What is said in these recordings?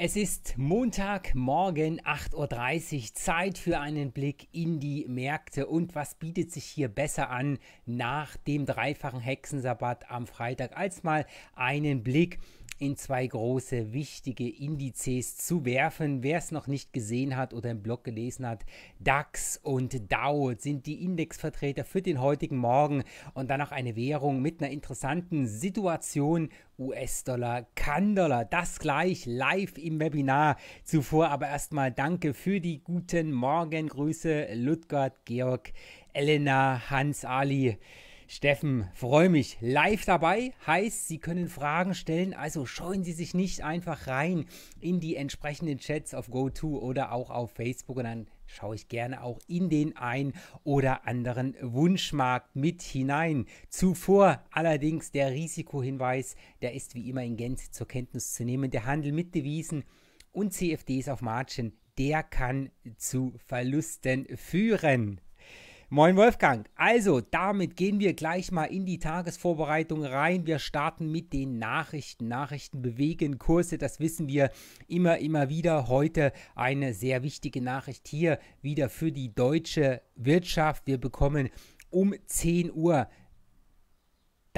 Es ist Montagmorgen 8.30 Uhr, Zeit für einen Blick in die Märkte und was bietet sich hier besser an nach dem dreifachen Hexensabbat am Freitag als mal einen Blick in zwei große, wichtige Indizes zu werfen. Wer es noch nicht gesehen hat oder im Blog gelesen hat, DAX und DAO sind die Indexvertreter für den heutigen Morgen und dann noch eine Währung mit einer interessanten Situation US-Dollar, kann Das gleich live im Webinar. Zuvor aber erstmal danke für die guten Morgengrüße, Ludgard, Georg, Elena, Hans, Ali. Steffen, freue mich. Live dabei heißt, Sie können Fragen stellen, also scheuen Sie sich nicht einfach rein in die entsprechenden Chats auf GoTo oder auch auf Facebook und dann schaue ich gerne auch in den ein oder anderen Wunschmarkt mit hinein. Zuvor allerdings der Risikohinweis, der ist wie immer in Gänze zur Kenntnis zu nehmen. Der Handel mit Devisen und CFDs auf Margin, der kann zu Verlusten führen. Moin Wolfgang. Also, damit gehen wir gleich mal in die Tagesvorbereitung rein. Wir starten mit den Nachrichten. Nachrichten bewegen Kurse, das wissen wir immer, immer wieder. Heute eine sehr wichtige Nachricht hier wieder für die deutsche Wirtschaft. Wir bekommen um 10 Uhr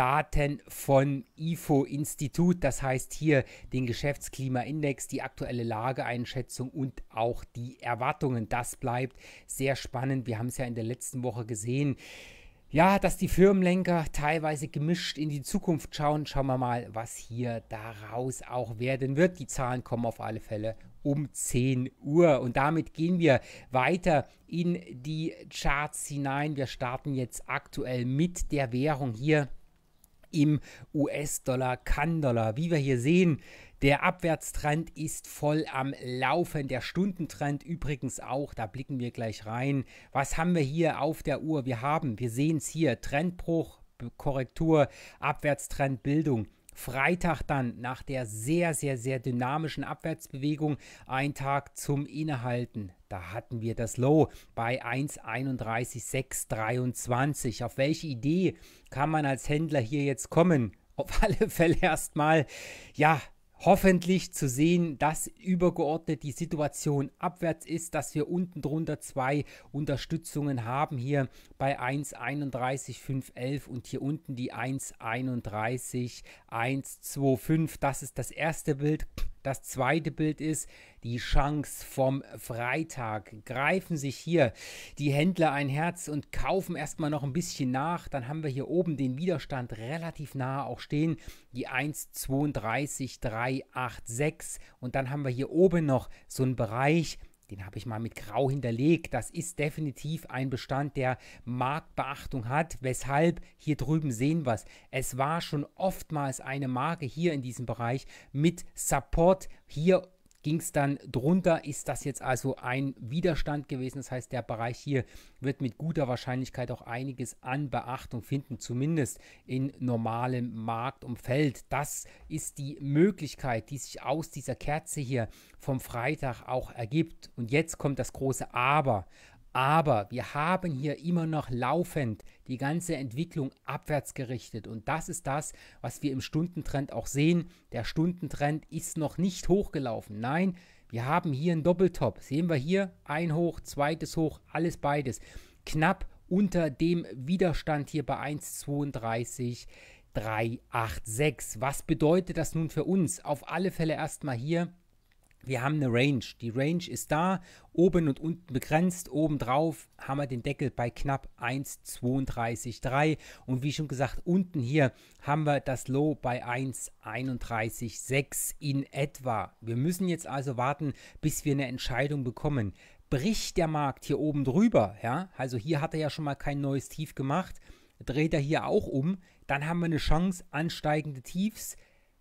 Daten von IFO-Institut, das heißt hier den Geschäftsklimaindex, die aktuelle Lageeinschätzung und auch die Erwartungen. Das bleibt sehr spannend. Wir haben es ja in der letzten Woche gesehen. Ja, dass die Firmenlenker teilweise gemischt in die Zukunft schauen. Schauen wir mal, was hier daraus auch werden wird. Die Zahlen kommen auf alle Fälle um 10 Uhr. Und damit gehen wir weiter in die Charts hinein. Wir starten jetzt aktuell mit der Währung hier im US-Dollar, Kann-Dollar. Wie wir hier sehen, der Abwärtstrend ist voll am Laufen, der Stundentrend übrigens auch, da blicken wir gleich rein. Was haben wir hier auf der Uhr? Wir haben, wir sehen es hier, Trendbruch, Korrektur, Abwärtstrendbildung. Freitag dann nach der sehr, sehr, sehr dynamischen Abwärtsbewegung ein Tag zum Innehalten. Da hatten wir das Low bei 1,31623. Auf welche Idee kann man als Händler hier jetzt kommen? Auf alle Fälle erstmal, ja, hoffentlich zu sehen, dass übergeordnet die Situation abwärts ist, dass wir unten drunter zwei Unterstützungen haben hier bei 1,31511 und hier unten die 1,31125. Das ist das erste Bild. Das zweite Bild ist die Chance vom Freitag. Greifen sich hier die Händler ein Herz und kaufen erstmal noch ein bisschen nach. Dann haben wir hier oben den Widerstand relativ nah auch stehen. Die 1,32,386. Und dann haben wir hier oben noch so einen Bereich den habe ich mal mit Grau hinterlegt. Das ist definitiv ein Bestand, der Marktbeachtung hat, weshalb hier drüben sehen wir es. Es war schon oftmals eine Marke hier in diesem Bereich mit Support hier ging es dann drunter, ist das jetzt also ein Widerstand gewesen. Das heißt, der Bereich hier wird mit guter Wahrscheinlichkeit auch einiges an Beachtung finden, zumindest in normalem Marktumfeld. Das ist die Möglichkeit, die sich aus dieser Kerze hier vom Freitag auch ergibt. Und jetzt kommt das große Aber. Aber wir haben hier immer noch laufend die ganze Entwicklung abwärts gerichtet. Und das ist das, was wir im Stundentrend auch sehen. Der Stundentrend ist noch nicht hochgelaufen. Nein, wir haben hier einen Doppeltop. Sehen wir hier ein Hoch, zweites Hoch, alles beides. Knapp unter dem Widerstand hier bei 1,32. 386. Was bedeutet das nun für uns? Auf alle Fälle erstmal hier wir haben eine Range. Die Range ist da, oben und unten begrenzt. Oben drauf haben wir den Deckel bei knapp 1,32,3. Und wie schon gesagt, unten hier haben wir das Low bei 1,31,6 in etwa. Wir müssen jetzt also warten, bis wir eine Entscheidung bekommen. Bricht der Markt hier oben drüber, ja, also hier hat er ja schon mal kein neues Tief gemacht, dreht er hier auch um, dann haben wir eine Chance, ansteigende Tiefs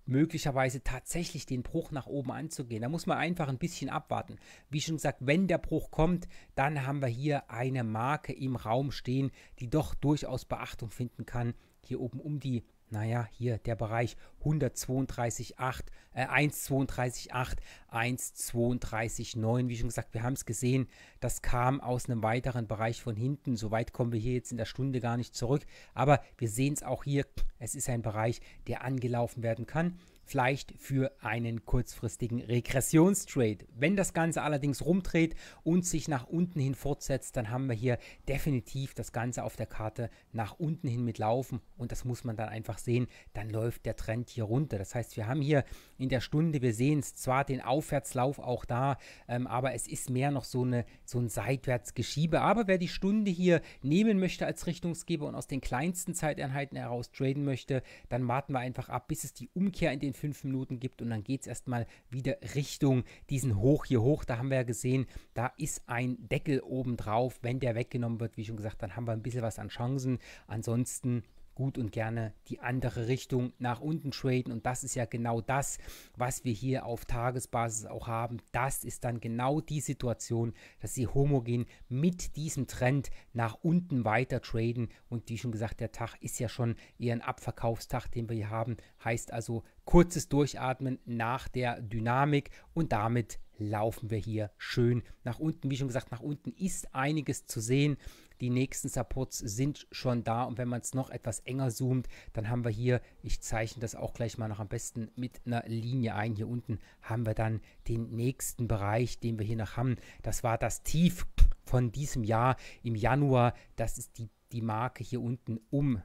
möglicherweise tatsächlich den Bruch nach oben anzugehen. Da muss man einfach ein bisschen abwarten. Wie schon gesagt, wenn der Bruch kommt, dann haben wir hier eine Marke im Raum stehen, die doch durchaus Beachtung finden kann. Hier oben um die naja, hier der Bereich 132,8, äh, 1,32,8, 1,32,9. Wie schon gesagt, wir haben es gesehen, das kam aus einem weiteren Bereich von hinten. So weit kommen wir hier jetzt in der Stunde gar nicht zurück. Aber wir sehen es auch hier, es ist ein Bereich, der angelaufen werden kann vielleicht für einen kurzfristigen Regressionstrade. Wenn das Ganze allerdings rumdreht und sich nach unten hin fortsetzt, dann haben wir hier definitiv das Ganze auf der Karte nach unten hin mitlaufen und das muss man dann einfach sehen, dann läuft der Trend hier runter. Das heißt, wir haben hier in der Stunde, wir sehen es zwar den Aufwärtslauf auch da, ähm, aber es ist mehr noch so, eine, so ein Seitwärtsgeschiebe. Aber wer die Stunde hier nehmen möchte als Richtungsgeber und aus den kleinsten Zeiteinheiten heraus traden möchte, dann warten wir einfach ab, bis es die Umkehr in den fünf Minuten gibt und dann geht es erstmal wieder Richtung diesen Hoch hier hoch. Da haben wir ja gesehen, da ist ein Deckel oben drauf. Wenn der weggenommen wird, wie schon gesagt, dann haben wir ein bisschen was an Chancen. Ansonsten gut und gerne die andere Richtung nach unten traden. Und das ist ja genau das, was wir hier auf Tagesbasis auch haben. Das ist dann genau die Situation, dass sie homogen mit diesem Trend nach unten weiter traden. Und wie schon gesagt, der Tag ist ja schon eher ein Abverkaufstag, den wir hier haben. Heißt also kurzes Durchatmen nach der Dynamik und damit laufen wir hier schön nach unten. Wie schon gesagt, nach unten ist einiges zu sehen. Die nächsten Supports sind schon da und wenn man es noch etwas enger zoomt, dann haben wir hier, ich zeichne das auch gleich mal noch am besten mit einer Linie ein, hier unten haben wir dann den nächsten Bereich, den wir hier noch haben. Das war das Tief von diesem Jahr im Januar. Das ist die, die Marke hier unten um,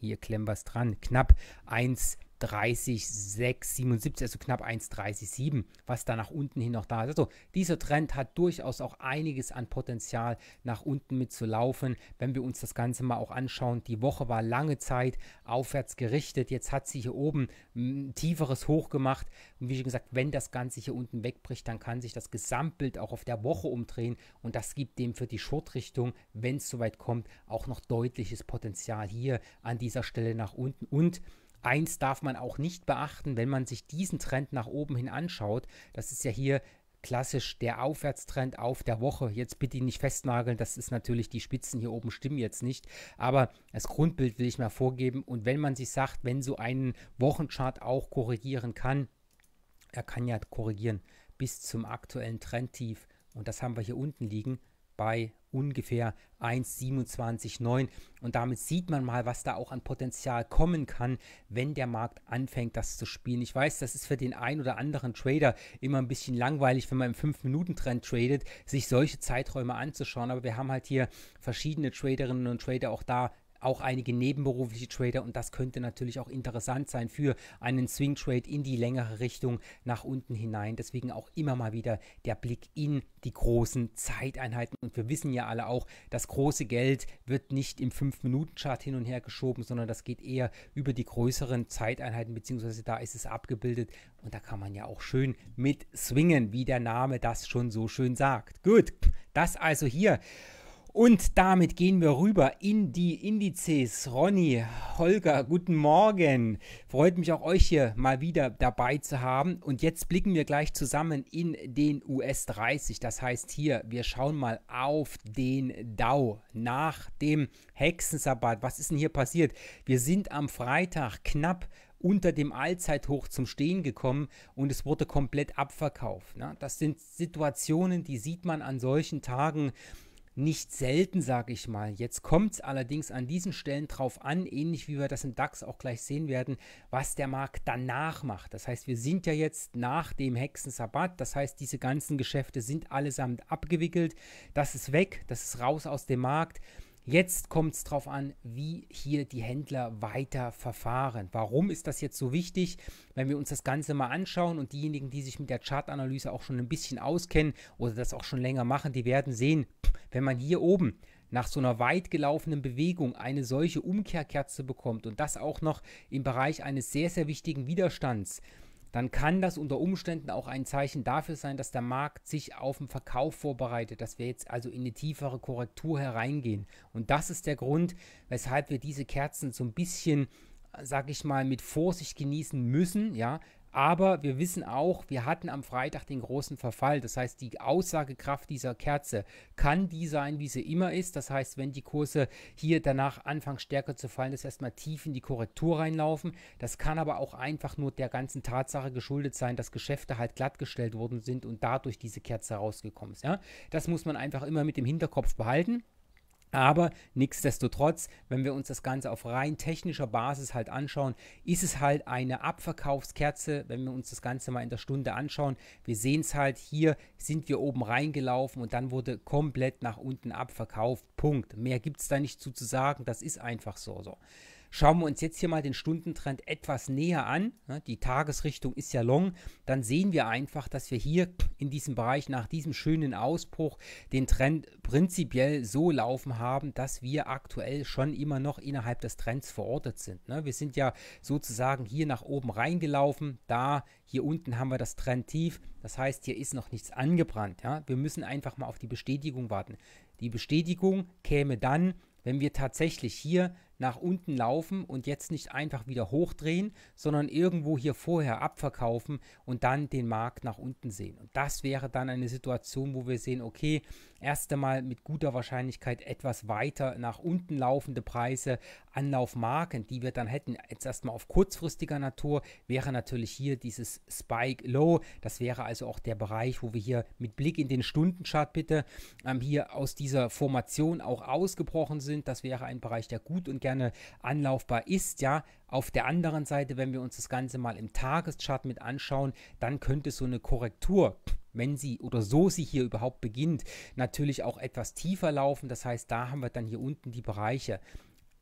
hier klemmen wir es dran, knapp 1 1,30,677, also knapp 1,37, was da nach unten hin noch da ist. Also dieser Trend hat durchaus auch einiges an Potenzial nach unten mitzulaufen. Wenn wir uns das Ganze mal auch anschauen, die Woche war lange Zeit aufwärts gerichtet. Jetzt hat sie hier oben ein tieferes Hoch gemacht. Und wie schon gesagt, wenn das Ganze hier unten wegbricht, dann kann sich das Gesamtbild auch auf der Woche umdrehen. Und das gibt dem für die short wenn es soweit kommt, auch noch deutliches Potenzial hier an dieser Stelle nach unten. Und Eins darf man auch nicht beachten, wenn man sich diesen Trend nach oben hin anschaut. Das ist ja hier klassisch der Aufwärtstrend auf der Woche. Jetzt bitte ihn nicht festnageln, das ist natürlich, die Spitzen hier oben stimmen jetzt nicht, aber das Grundbild will ich mal vorgeben. Und wenn man sich sagt, wenn so ein Wochenchart auch korrigieren kann, er kann ja korrigieren bis zum aktuellen Trendtief und das haben wir hier unten liegen, bei ungefähr 1,27,9 und damit sieht man mal, was da auch an Potenzial kommen kann, wenn der Markt anfängt, das zu spielen. Ich weiß, das ist für den einen oder anderen Trader immer ein bisschen langweilig, wenn man im 5-Minuten-Trend tradet, sich solche Zeiträume anzuschauen, aber wir haben halt hier verschiedene Traderinnen und Trader auch da auch einige nebenberufliche Trader und das könnte natürlich auch interessant sein für einen Swing Trade in die längere Richtung nach unten hinein. Deswegen auch immer mal wieder der Blick in die großen Zeiteinheiten und wir wissen ja alle auch, das große Geld wird nicht im 5-Minuten-Chart hin und her geschoben, sondern das geht eher über die größeren Zeiteinheiten beziehungsweise da ist es abgebildet und da kann man ja auch schön mit swingen, wie der Name das schon so schön sagt. Gut, das also hier. Und damit gehen wir rüber in die Indizes. Ronny, Holger, guten Morgen. Freut mich auch euch hier mal wieder dabei zu haben. Und jetzt blicken wir gleich zusammen in den US 30. Das heißt hier, wir schauen mal auf den Dow nach dem Hexensabbat. Was ist denn hier passiert? Wir sind am Freitag knapp unter dem Allzeithoch zum Stehen gekommen und es wurde komplett abverkauft. Ne? Das sind Situationen, die sieht man an solchen Tagen nicht selten, sage ich mal. Jetzt kommt es allerdings an diesen Stellen drauf an, ähnlich wie wir das im DAX auch gleich sehen werden, was der Markt danach macht. Das heißt, wir sind ja jetzt nach dem Hexensabbat, das heißt, diese ganzen Geschäfte sind allesamt abgewickelt. Das ist weg, das ist raus aus dem Markt. Jetzt kommt es darauf an, wie hier die Händler weiter verfahren. Warum ist das jetzt so wichtig? Wenn wir uns das Ganze mal anschauen und diejenigen, die sich mit der Chartanalyse auch schon ein bisschen auskennen oder das auch schon länger machen, die werden sehen, wenn man hier oben nach so einer weit gelaufenen Bewegung eine solche Umkehrkerze bekommt und das auch noch im Bereich eines sehr, sehr wichtigen Widerstands, dann kann das unter Umständen auch ein Zeichen dafür sein, dass der Markt sich auf den Verkauf vorbereitet, dass wir jetzt also in eine tiefere Korrektur hereingehen. Und das ist der Grund, weshalb wir diese Kerzen so ein bisschen, äh, sag ich mal, mit Vorsicht genießen müssen, ja, aber wir wissen auch, wir hatten am Freitag den großen Verfall. Das heißt, die Aussagekraft dieser Kerze kann die sein, wie sie immer ist. Das heißt, wenn die Kurse hier danach anfangen stärker zu fallen, dass erstmal tief in die Korrektur reinlaufen. Das kann aber auch einfach nur der ganzen Tatsache geschuldet sein, dass Geschäfte halt glattgestellt worden sind und dadurch diese Kerze rausgekommen ist. Ja? Das muss man einfach immer mit dem Hinterkopf behalten. Aber nichtsdestotrotz, wenn wir uns das Ganze auf rein technischer Basis halt anschauen, ist es halt eine Abverkaufskerze, wenn wir uns das Ganze mal in der Stunde anschauen. Wir sehen es halt hier, sind wir oben reingelaufen und dann wurde komplett nach unten abverkauft. Punkt. Mehr gibt es da nicht zu, zu sagen, das ist einfach so. so. Schauen wir uns jetzt hier mal den Stundentrend etwas näher an, die Tagesrichtung ist ja long, dann sehen wir einfach, dass wir hier in diesem Bereich nach diesem schönen Ausbruch den Trend prinzipiell so laufen haben, dass wir aktuell schon immer noch innerhalb des Trends verortet sind. Ne, wir sind ja sozusagen hier nach oben reingelaufen, da hier unten haben wir das Trend tief. das heißt, hier ist noch nichts angebrannt. Wir müssen einfach mal auf die Bestätigung warten. Die Bestätigung käme dann, wenn wir tatsächlich hier nach unten laufen und jetzt nicht einfach wieder hochdrehen, sondern irgendwo hier vorher abverkaufen und dann den Markt nach unten sehen. Und das wäre dann eine Situation, wo wir sehen, okay, erst einmal mit guter Wahrscheinlichkeit etwas weiter nach unten laufende Preise, Anlaufmarken, die wir dann hätten. Jetzt erstmal auf kurzfristiger Natur wäre natürlich hier dieses Spike Low. Das wäre also auch der Bereich, wo wir hier mit Blick in den Stundenchart bitte ähm, hier aus dieser Formation auch ausgebrochen sind. Das wäre ein Bereich, der gut und gerne anlaufbar ist, ja. Auf der anderen Seite, wenn wir uns das Ganze mal im Tageschart mit anschauen, dann könnte so eine Korrektur wenn sie oder so sie hier überhaupt beginnt, natürlich auch etwas tiefer laufen. Das heißt, da haben wir dann hier unten die Bereiche.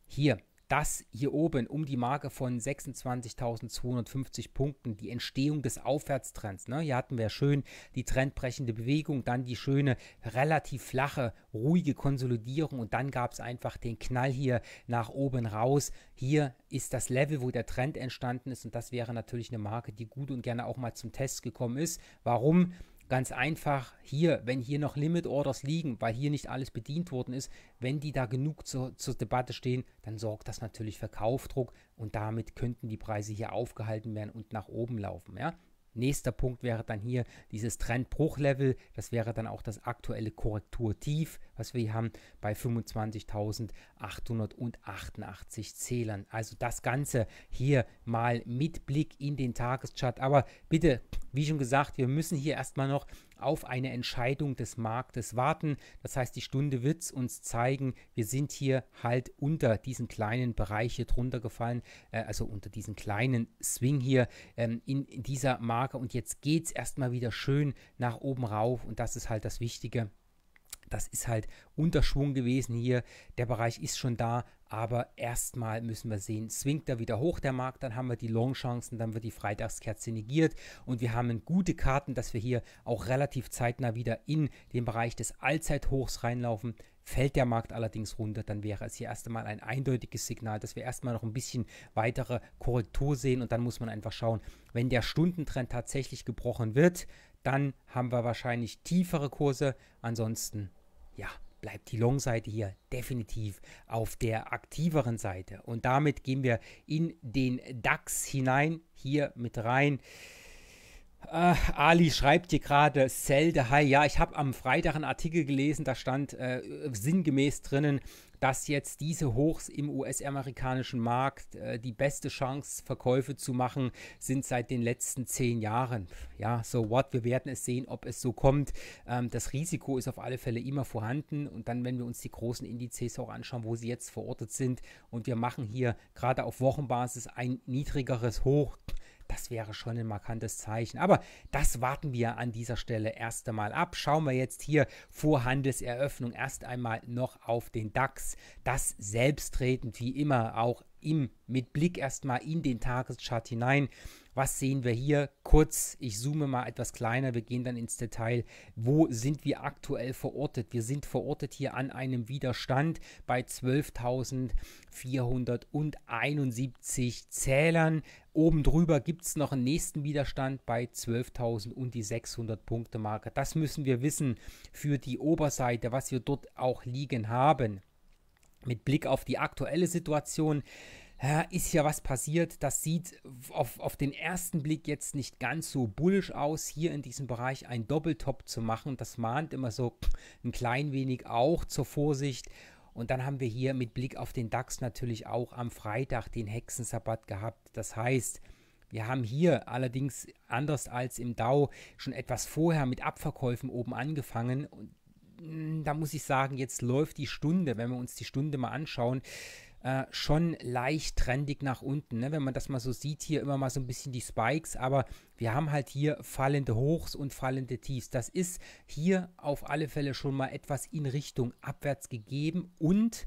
Hier dass hier oben um die Marke von 26.250 Punkten die Entstehung des Aufwärtstrends, ne, hier hatten wir schön die trendbrechende Bewegung, dann die schöne relativ flache, ruhige Konsolidierung und dann gab es einfach den Knall hier nach oben raus. Hier ist das Level, wo der Trend entstanden ist und das wäre natürlich eine Marke, die gut und gerne auch mal zum Test gekommen ist. Warum? ganz einfach hier, wenn hier noch Limit Orders liegen, weil hier nicht alles bedient worden ist, wenn die da genug zur, zur Debatte stehen, dann sorgt das natürlich für Kaufdruck und damit könnten die Preise hier aufgehalten werden und nach oben laufen. Ja? Nächster Punkt wäre dann hier dieses Trendbruchlevel. Das wäre dann auch das aktuelle Korrekturtief, was wir hier haben bei 25.888 Zählern. Also das Ganze hier mal mit Blick in den Tageschart. Aber bitte, wie schon gesagt, wir müssen hier erstmal noch auf eine Entscheidung des Marktes warten. Das heißt, die Stunde wird es uns zeigen, wir sind hier halt unter diesen kleinen Bereich hier drunter gefallen, äh, also unter diesen kleinen Swing hier ähm, in, in, dieser Marke. Und jetzt geht es erstmal wieder schön nach oben rauf und das ist halt das Wichtige das ist halt Unterschwung gewesen hier. Der Bereich ist schon da, aber erstmal müssen wir sehen, swingt er wieder hoch der Markt, dann haben wir die Long-Chancen, dann wird die Freitagskerze negiert und wir haben gute Karten, dass wir hier auch relativ zeitnah wieder in den Bereich des Allzeithochs reinlaufen. Fällt der Markt allerdings runter, dann wäre es hier erst einmal ein eindeutiges Signal, dass wir erstmal noch ein bisschen weitere Korrektur sehen und dann muss man einfach schauen, wenn der Stundentrend tatsächlich gebrochen wird, dann haben wir wahrscheinlich tiefere Kurse, ansonsten ja, bleibt die Long-Seite hier definitiv auf der aktiveren Seite. Und damit gehen wir in den DAX hinein, hier mit rein. Uh, Ali schreibt hier gerade, sell the high. Ja, ich habe am Freitag einen Artikel gelesen, da stand äh, sinngemäß drinnen, dass jetzt diese Hochs im US-amerikanischen Markt äh, die beste Chance, Verkäufe zu machen, sind seit den letzten zehn Jahren. Ja, so what, wir werden es sehen, ob es so kommt. Ähm, das Risiko ist auf alle Fälle immer vorhanden und dann, wenn wir uns die großen Indizes auch anschauen, wo sie jetzt verortet sind und wir machen hier gerade auf Wochenbasis ein niedrigeres Hoch, das wäre schon ein markantes Zeichen. Aber das warten wir an dieser Stelle erst einmal ab. Schauen wir jetzt hier vor Handelseröffnung erst einmal noch auf den DAX. Das selbsttretend wie immer auch im, mit Blick erstmal in den Tageschart hinein. Was sehen wir hier? Kurz, ich zoome mal etwas kleiner, wir gehen dann ins Detail. Wo sind wir aktuell verortet? Wir sind verortet hier an einem Widerstand bei 12.471 Zählern. Oben drüber gibt es noch einen nächsten Widerstand bei 12.000 und die 600 Punkte Marke. Das müssen wir wissen für die Oberseite, was wir dort auch liegen haben. Mit Blick auf die aktuelle Situation ist ja was passiert. Das sieht auf, auf den ersten Blick jetzt nicht ganz so bullisch aus, hier in diesem Bereich ein Doppeltop zu machen. Das mahnt immer so ein klein wenig auch zur Vorsicht. Und dann haben wir hier mit Blick auf den DAX natürlich auch am Freitag den Hexensabbat gehabt. Das heißt, wir haben hier allerdings anders als im Dow schon etwas vorher mit Abverkäufen oben angefangen. Und mm, da muss ich sagen, jetzt läuft die Stunde, wenn wir uns die Stunde mal anschauen, äh, schon leicht trendig nach unten. Ne? Wenn man das mal so sieht, hier immer mal so ein bisschen die Spikes, aber wir haben halt hier fallende Hochs und fallende Tiefs. Das ist hier auf alle Fälle schon mal etwas in Richtung abwärts gegeben und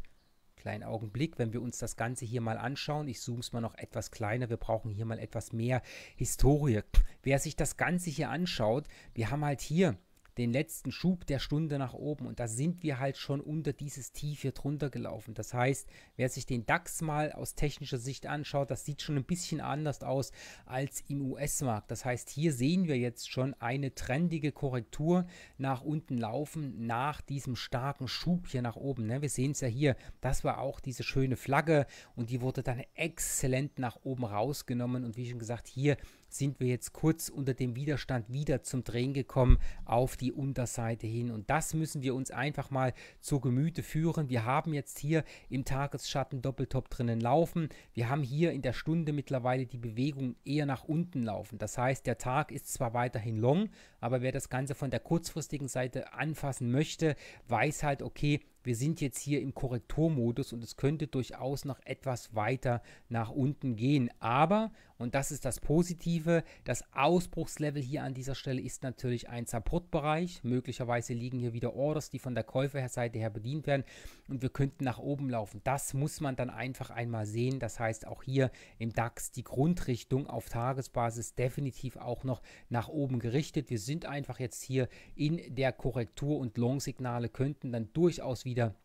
kleinen Augenblick, wenn wir uns das Ganze hier mal anschauen. Ich zoome es mal noch etwas kleiner. Wir brauchen hier mal etwas mehr Historie. Wer sich das Ganze hier anschaut, wir haben halt hier den letzten Schub der Stunde nach oben. Und da sind wir halt schon unter dieses Tief hier drunter gelaufen. Das heißt, wer sich den DAX mal aus technischer Sicht anschaut, das sieht schon ein bisschen anders aus als im US-Markt. Das heißt, hier sehen wir jetzt schon eine trendige Korrektur nach unten laufen, nach diesem starken Schub hier nach oben. Ne? Wir sehen es ja hier, das war auch diese schöne Flagge und die wurde dann exzellent nach oben rausgenommen. Und wie schon gesagt, hier sind wir jetzt kurz unter dem Widerstand wieder zum Drehen gekommen auf die Unterseite hin. Und das müssen wir uns einfach mal zu Gemüte führen. Wir haben jetzt hier im Tagesschatten Doppeltop drinnen laufen. Wir haben hier in der Stunde mittlerweile die Bewegung eher nach unten laufen. Das heißt, der Tag ist zwar weiterhin long, aber wer das Ganze von der kurzfristigen Seite anfassen möchte, weiß halt, okay, wir sind jetzt hier im Korrekturmodus und es könnte durchaus noch etwas weiter nach unten gehen. Aber, und das ist das Positive, das Ausbruchslevel hier an dieser Stelle ist natürlich ein Supportbereich. Möglicherweise liegen hier wieder Orders, die von der Käuferseite her bedient werden und wir könnten nach oben laufen. Das muss man dann einfach einmal sehen. Das heißt auch hier im DAX die Grundrichtung auf Tagesbasis definitiv auch noch nach oben gerichtet. Wir sind einfach jetzt hier in der Korrektur und Long-Signale könnten dann durchaus wieder wieder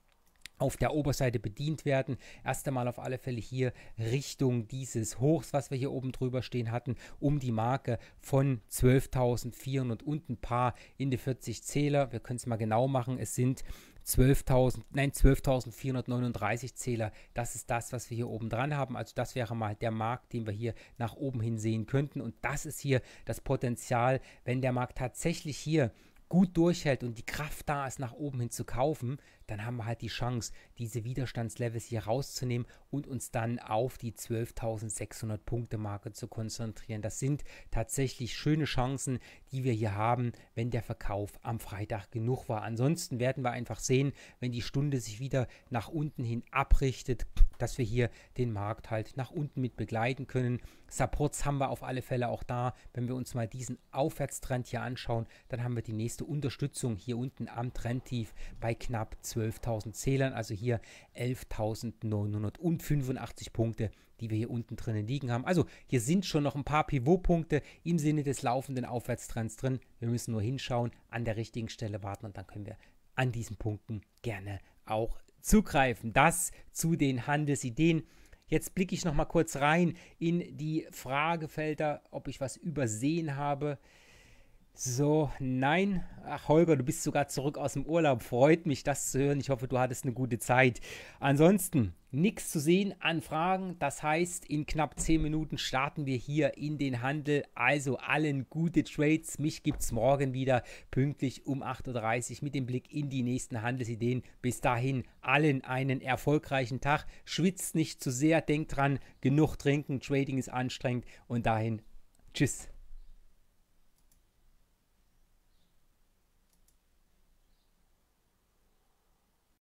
auf der Oberseite bedient werden. Erst einmal auf alle Fälle hier Richtung dieses Hochs, was wir hier oben drüber stehen hatten, um die Marke von 12.400 und ein paar in die 40 Zähler. Wir können es mal genau machen. Es sind 12.000, nein, 12.439 Zähler. Das ist das, was wir hier oben dran haben. Also das wäre mal der Markt, den wir hier nach oben hin sehen könnten. Und das ist hier das Potenzial, wenn der Markt tatsächlich hier gut durchhält und die Kraft da ist, nach oben hin zu kaufen, dann haben wir halt die Chance, diese Widerstandslevels hier rauszunehmen und uns dann auf die 12.600 Punkte Marke zu konzentrieren. Das sind tatsächlich schöne Chancen, die wir hier haben, wenn der Verkauf am Freitag genug war. Ansonsten werden wir einfach sehen, wenn die Stunde sich wieder nach unten hin abrichtet, dass wir hier den Markt halt nach unten mit begleiten können. Supports haben wir auf alle Fälle auch da. Wenn wir uns mal diesen Aufwärtstrend hier anschauen, dann haben wir die nächste Unterstützung hier unten am Trendtief bei knapp 12. 12.000 Zählern, also hier 11.985 Punkte, die wir hier unten drinnen liegen haben. Also hier sind schon noch ein paar Pivotpunkte im Sinne des laufenden Aufwärtstrends drin. Wir müssen nur hinschauen, an der richtigen Stelle warten und dann können wir an diesen Punkten gerne auch zugreifen. Das zu den Handelsideen. Jetzt blicke ich noch mal kurz rein in die Fragefelder, ob ich was übersehen habe. So, nein. Ach, Holger, du bist sogar zurück aus dem Urlaub. Freut mich, das zu hören. Ich hoffe, du hattest eine gute Zeit. Ansonsten nichts zu sehen an Fragen. Das heißt, in knapp 10 Minuten starten wir hier in den Handel. Also allen gute Trades. Mich gibt es morgen wieder pünktlich um 8.30 Uhr mit dem Blick in die nächsten Handelsideen. Bis dahin allen einen erfolgreichen Tag. Schwitzt nicht zu sehr. Denkt dran, genug trinken. Trading ist anstrengend. Und dahin, tschüss.